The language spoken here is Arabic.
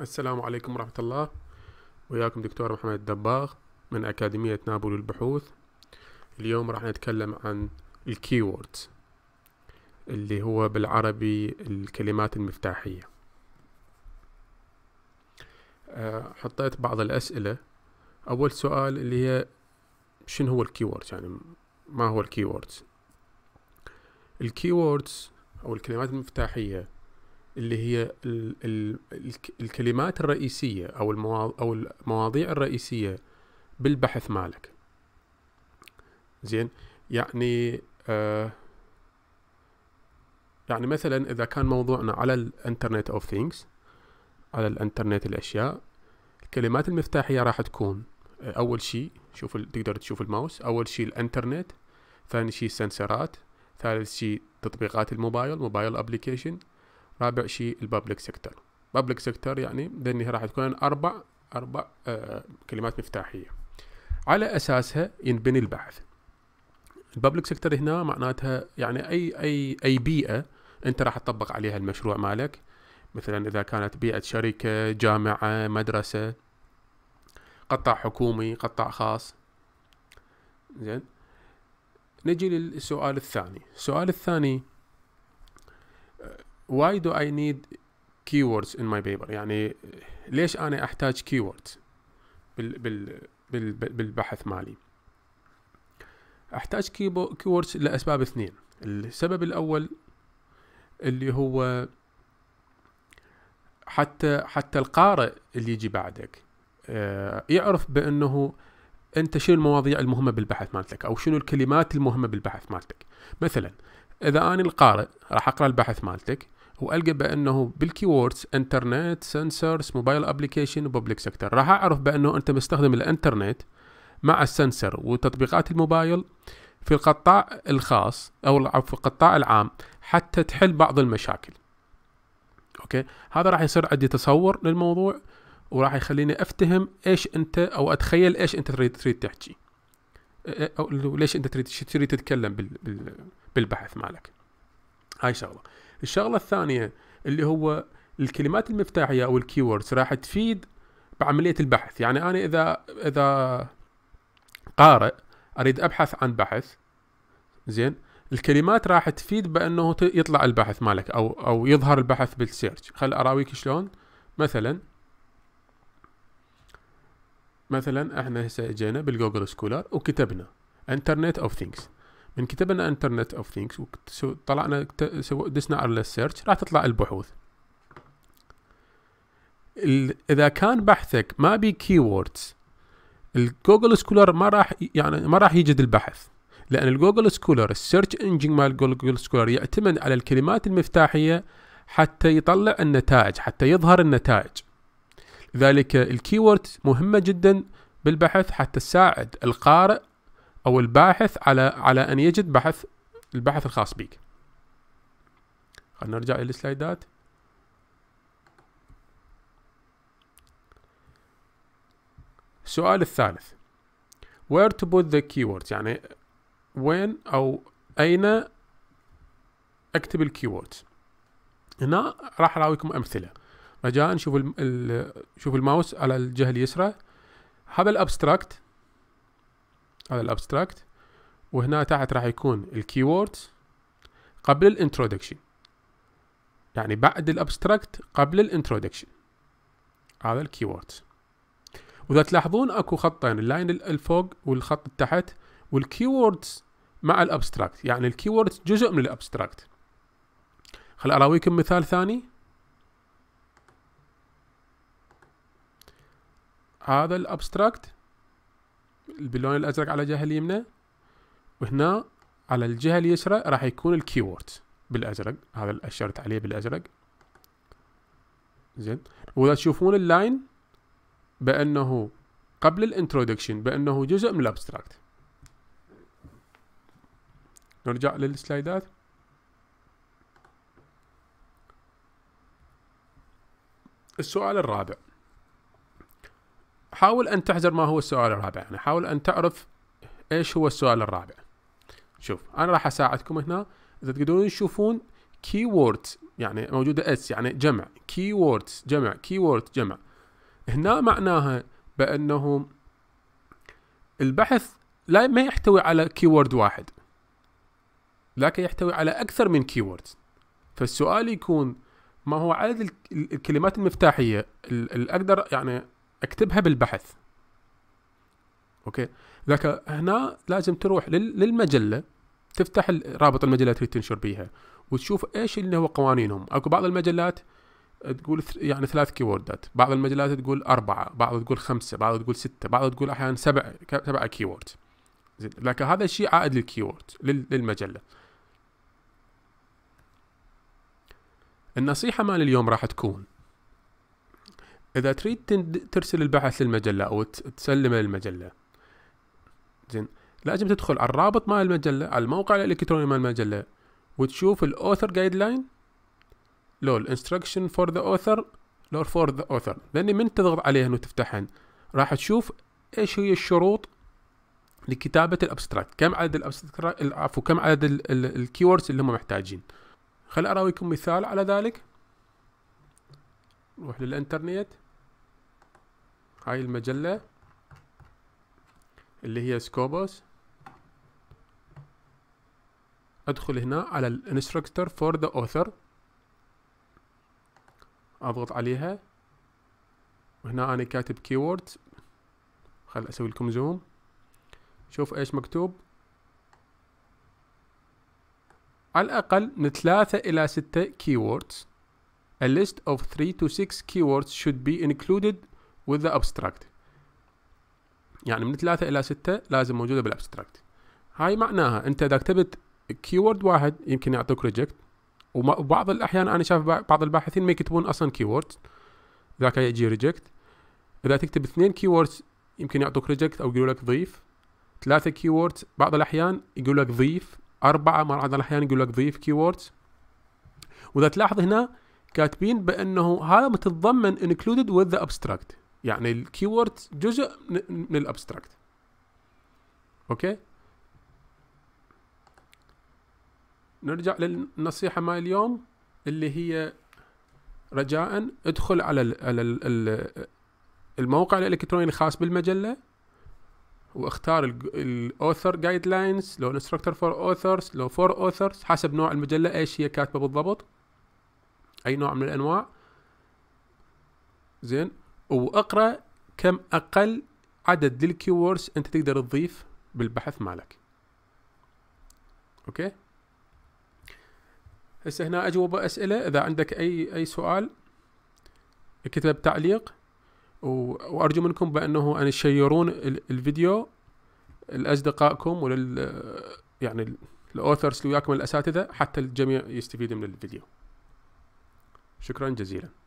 السلام عليكم ورحمة الله وياكم دكتور محمد الدباغ من أكاديمية نابل للبحوث اليوم راح نتكلم عن الكيورد اللي هو بالعربي الكلمات المفتاحية آه، حطيت بعض الأسئلة أول سؤال اللي هي شنو هو الكيورد يعني ما هو الكيورد الكيوردز أو الكلمات المفتاحية اللي هي ال ال الكلمات الرئيسية أو المواض أو المواضيع الرئيسية بالبحث مالك زين يعني آه يعني مثلا إذا كان موضوعنا على الانترنت أوف ثينكس على الانترنت الأشياء الكلمات المفتاحية راح تكون آه، أول شيء شوف تقدر تشوف الماوس أول شيء الانترنت ثاني شيء السنسرات ثالث شيء تطبيقات الموبايل موبايل ابلكيشن رابع شيء البابليك سيكتور بابليك سيكتور يعني بالنهايه راح تكون أربع أربع آه كلمات مفتاحية على أساسها ينبني البحث البابليك سيكتور هنا معناتها يعني أي أي أي بيئة أنت راح تطبق عليها المشروع مالك مثلا إذا كانت بيئة شركة جامعة مدرسة قطاع حكومي قطاع خاص زين نجي للسؤال الثاني السؤال الثاني why do I need keywords in my paper يعني ليش أنا أحتاج keywords بال بال بال بالبحث مالي أحتاج keywords لأسباب اثنين السبب الأول اللي هو حتى حتى القارئ اللي يجي بعدك آه، يعرف بأنه أنت شنو المواضيع المهمة بالبحث مالتك أو شنو الكلمات المهمة بالبحث مالتك مثلا اذا انا القارئ راح اقرا البحث مالتك والقى بانه بالكيوردز انترنت سنسرز موبايل ابلكيشن وببليك سيكتور راح اعرف بانه انت مستخدم الانترنت مع السنسر وتطبيقات الموبايل في القطاع الخاص او في القطاع العام حتى تحل بعض المشاكل اوكي هذا راح يصير عندي تصور للموضوع وراح يخليني افتهم ايش انت او اتخيل ايش انت تريد تريد تحكي إيه، او ليش انت تريد تريد تتكلم بال, بال... بالبحث مالك هاي شغله الشغله الثانيه اللي هو الكلمات المفتاحيه او الكيوردز راح تفيد بعمليه البحث يعني انا اذا اذا قارئ اريد ابحث عن بحث زين الكلمات راح تفيد بانه يطلع البحث مالك او او يظهر البحث بالسيرش خل اراويك شلون مثلا مثلا احنا هسه جينا بالجوجل سكولار وكتبنا انترنت اوف ثينكس من كتبنا انترنت اوف ثينكس وطلعنا دسنا على السيرش راح تطلع البحوث اذا كان بحثك ما بي كيوردز الجوجل سكولر ما راح يعني ما راح يجد البحث لان الجوجل سكولر السيرش انجن مال جوجل سكولر يعتمد على الكلمات المفتاحيه حتى يطلع النتائج حتى يظهر النتائج لذلك الكيورد مهمه جدا بالبحث حتى تساعد القارئ او الباحث على على ان يجد بحث البحث الخاص بك خلينا نرجع الى السلايدات السؤال الثالث where to put the keywords يعني وين او اين اكتب الكيوردز هنا راح اراويكم امثله رجاء شوفوا شوفوا الماوس على الجهه اليسرى هذا الابستراكت هذا الابستراكت وهنا تحت راح يكون الكيوردز قبل الانترودكشن يعني بعد الابستراكت قبل الانترودكشن هذا الكيوردز واذا تلاحظون اكو خطين اللاين الفوق والخط تحت والكيوردز مع الابستراكت يعني الكيوردز جزء من الابستراكت خل اراويكم مثال ثاني هذا الابستراكت باللون الازرق على الجهه اليمنى وهنا على الجهه اليسرى راح يكون الكيورد بالازرق هذا اللي اشرت عليه بالازرق زين واذا تشوفون اللاين بانه قبل الانترودكشن بانه جزء من الابستراكت نرجع للسلايدات السؤال الرابع حاول أن تحذر ما هو السؤال الرابع يعني حاول أن تعرف إيش هو السؤال الرابع شوف أنا راح أساعدكم هنا إذا تقدرون تشوفون كي يعني موجودة اس يعني جمع كي جمع كي جمع هنا معناها بأنه البحث لا ما يحتوي على كيورد واحد لكن يحتوي على أكثر من كيورد فالسؤال يكون ما هو عدد الكلمات المفتاحية اللي أقدر يعني اكتبها بالبحث اوكي ذاك هنا لازم تروح للمجله تفتح رابط المجله اللي تريد تنشر بيها وتشوف ايش اللي هو قوانينهم اكو بعض المجلات تقول يعني ثلاث كيوردات بعض المجلات تقول أربعة بعض تقول خمسة بعض تقول ستة بعض تقول أحيانا سبع سبعة كيورد زين لكن هذا الشيء عائد للكيورد للمجلة النصيحة مال اليوم راح تكون اذا تريد ترسل البحث للمجله او تسلمه للمجله زين لازم تدخل على الرابط مال المجله على الموقع الالكتروني مال المجله وتشوف الاوثر جايد لاين لو الانستركشن فور ذا اوثر لو فور ذا اوثر لاني من تضغط عليهن وتفتحهن راح تشوف ايش هي الشروط لكتابه الابستراكت كم عدد الابستراكت عفوا كم عدد الكيوردز اللي هم محتاجين خل اراويكم مثال على ذلك نروح للانترنت هاي المجلة اللي هي سكوبوس ادخل هنا على الانستركتور فور ذا اوثر اضغط عليها وهنا انا كاتب كيورد خل اسوي لكم زوم شوف ايش مكتوب على الأقل من ثلاثة إلى ستة keywords. A list of 3 to 6 keywords should be included وذا ابستراكت يعني من ثلاثة إلى ستة لازم موجودة بالابستراكت هاي معناها أنت إذا كتبت كيورد واحد يمكن يعطوك ريجكت وبعض الأحيان أنا شايف بعض الباحثين ما يكتبون أصلا كيورد ذاك يجي ريجكت إذا تكتب اثنين كيوردز يمكن يعطوك ريجكت أو يقولوا لك ضيف ثلاثة كيوردز بعض الأحيان يقول لك ضيف أربعة بعض الأحيان يقول لك ضيف كيوردز وإذا تلاحظ هنا كاتبين بأنه هذا متضمن included with the abstract يعني الكيورد جزء من الابستراكت اوكي نرجع للنصيحه مال اليوم اللي هي رجاء ادخل على الموقع الالكتروني الخاص بالمجله واختار الاوثر جايد لاينز لو انستراكتور فور اوثرز لو فور اوثرز حسب نوع المجله ايش هي كاتبه بالضبط اي نوع من الانواع زين واقرا كم اقل عدد للكيوردز انت تقدر تضيف بالبحث مالك اوكي هسه هنا اجوبه اسئله اذا عندك اي اي سؤال اكتبه بتعليق وارجو منكم بانه ان تشيرون الفيديو لاصدقائكم ولل يعني الاوثرز اللي وياكم الاساتذه حتى الجميع يستفيد من الفيديو شكرا جزيلا